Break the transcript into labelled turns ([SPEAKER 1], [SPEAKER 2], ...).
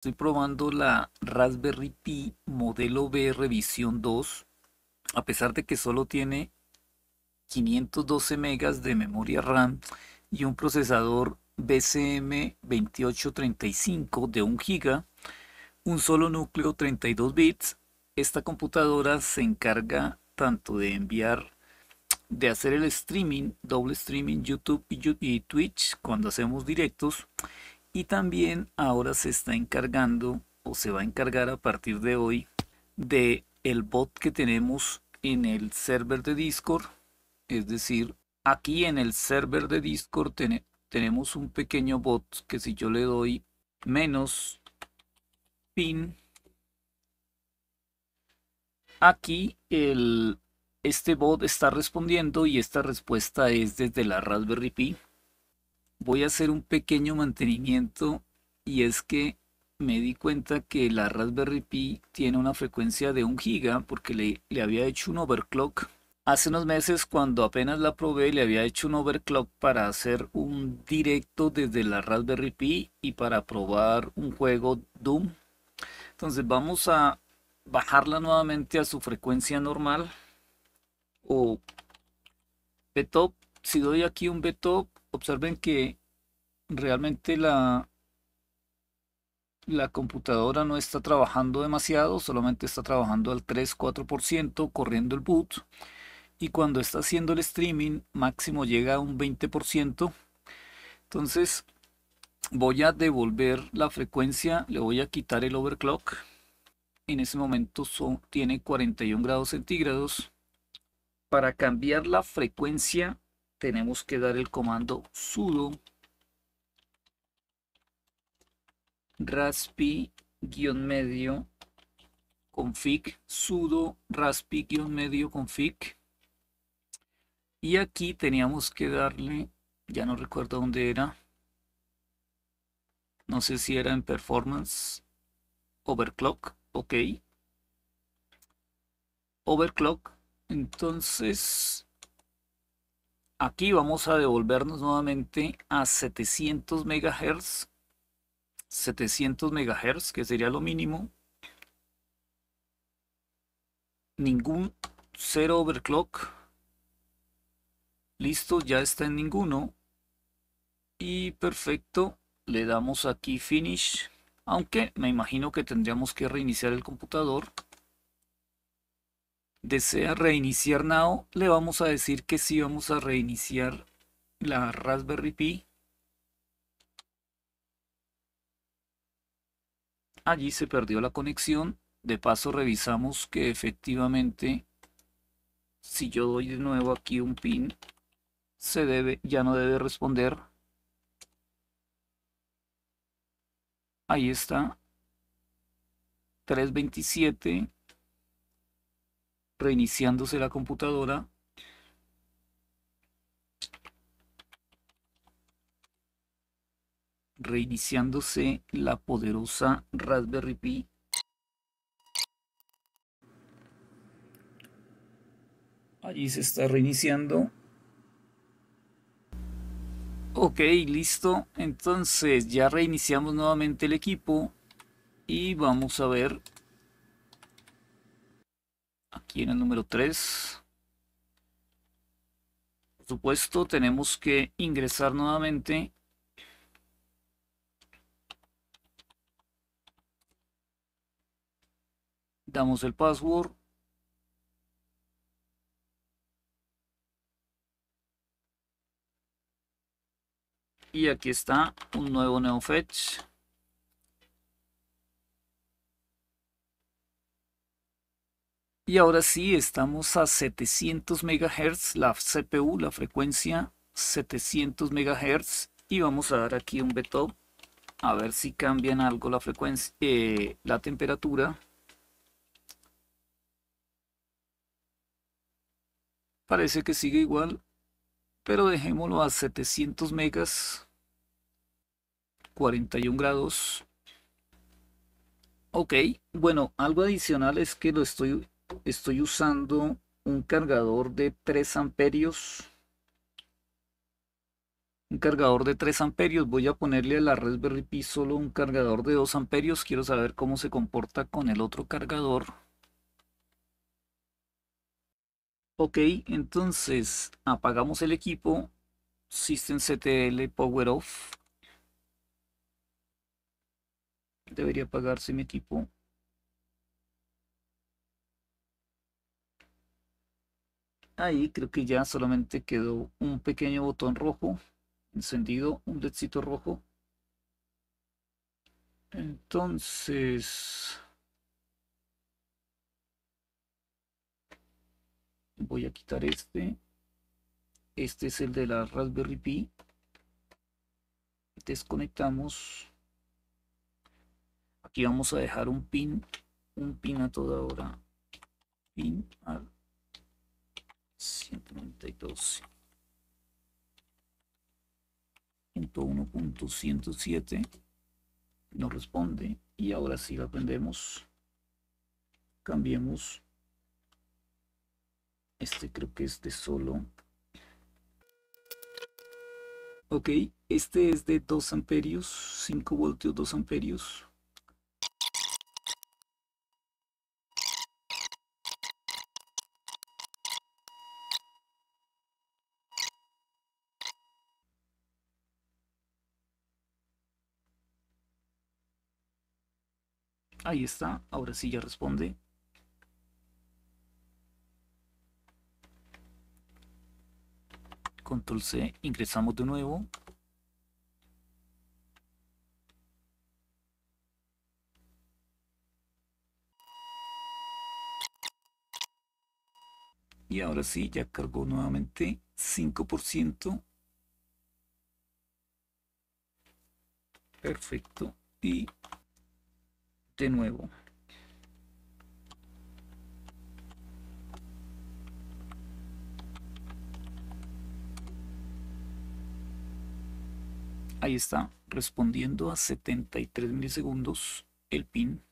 [SPEAKER 1] Estoy probando la Raspberry Pi modelo B Revisión 2. A pesar de que solo tiene 512 MB de memoria RAM y un procesador BCM 2835 de 1 GB, un solo núcleo 32 bits, esta computadora se encarga tanto de enviar de hacer el streaming, doble streaming YouTube y Twitch cuando hacemos directos y también ahora se está encargando o se va a encargar a partir de hoy de el bot que tenemos en el server de Discord, es decir, aquí en el server de Discord tenemos un pequeño bot que si yo le doy menos pin aquí el este bot está respondiendo y esta respuesta es desde la Raspberry Pi voy a hacer un pequeño mantenimiento y es que me di cuenta que la Raspberry Pi tiene una frecuencia de 1 giga porque le, había hecho un overclock. Hace unos meses cuando apenas la probé le había hecho un overclock para hacer un directo desde la Raspberry Pi y para probar un juego Doom. Entonces vamos a bajarla nuevamente a su frecuencia normal o oh, Si doy aquí un BTOP observen que realmente la, la computadora no está trabajando demasiado, solamente está trabajando al 3-4% corriendo el boot. Y cuando está haciendo el streaming, máximo llega a un 20%. Entonces voy a devolver la frecuencia, le voy a quitar el overclock. En ese momento tiene 41 grados centígrados. Para cambiar la frecuencia tenemos que dar el comando sudo raspi-medio config sudo raspi-medio config y aquí teníamos que darle ya no recuerdo dónde era no sé si era en performance overclock ok overclock entonces Aquí vamos a devolvernos nuevamente a 700 MHz. 700 MHz, que sería lo mínimo. Ningún 0 overclock. Listo, ya está en ninguno. Y perfecto, le damos aquí Finish. Aunque me imagino que tendríamos que reiniciar el computador desea reiniciar Now, le vamos a decir que sí vamos a reiniciar la Raspberry Pi. Allí se perdió la conexión. De paso revisamos que efectivamente si yo doy de nuevo aquí un pin se debe, ya no debe responder. Ahí está. 327 reiniciándose la computadora. Reiniciándose la poderosa Raspberry Pi. Allí se está reiniciando. Ok, listo. Entonces ya reiniciamos nuevamente el equipo y vamos a ver aquí en el número 3. Por supuesto, tenemos que ingresar nuevamente damos el password y aquí está un nuevo NeoFetch Y ahora sí, estamos a 700 MHz, la CPU, la frecuencia 700 MHz. Y vamos a dar aquí un Beto, a ver si cambian algo la frecuencia, eh, la temperatura. Parece que sigue igual, pero dejémoslo a 700 megas, 41 grados. Ok, bueno, algo adicional es que lo estoy estoy usando un cargador de 3 amperios un cargador de 3 amperios voy a ponerle a la Raspberry Pi solo un cargador de 2 amperios quiero saber cómo se comporta con el otro cargador ok entonces apagamos el equipo System CTL power off debería apagarse mi equipo Ahí creo que ya solamente quedó un pequeño botón rojo encendido, un ledcito rojo. Entonces... Voy a quitar este. Este es el de la Raspberry Pi. Desconectamos. Aquí vamos a dejar un pin. Un pin a toda hora. Pin al 192. 101.107 no responde. Y ahora sí la prendemos. Cambiemos. Este creo que es de solo. Ok, este es de 2 amperios, 5 voltios, 2 amperios. Ahí está, ahora sí ya responde. Control C, ingresamos de nuevo. Y ahora sí, ya cargó nuevamente 5%. Perfecto. Y de nuevo. Ahí está, respondiendo a 73 milisegundos el pin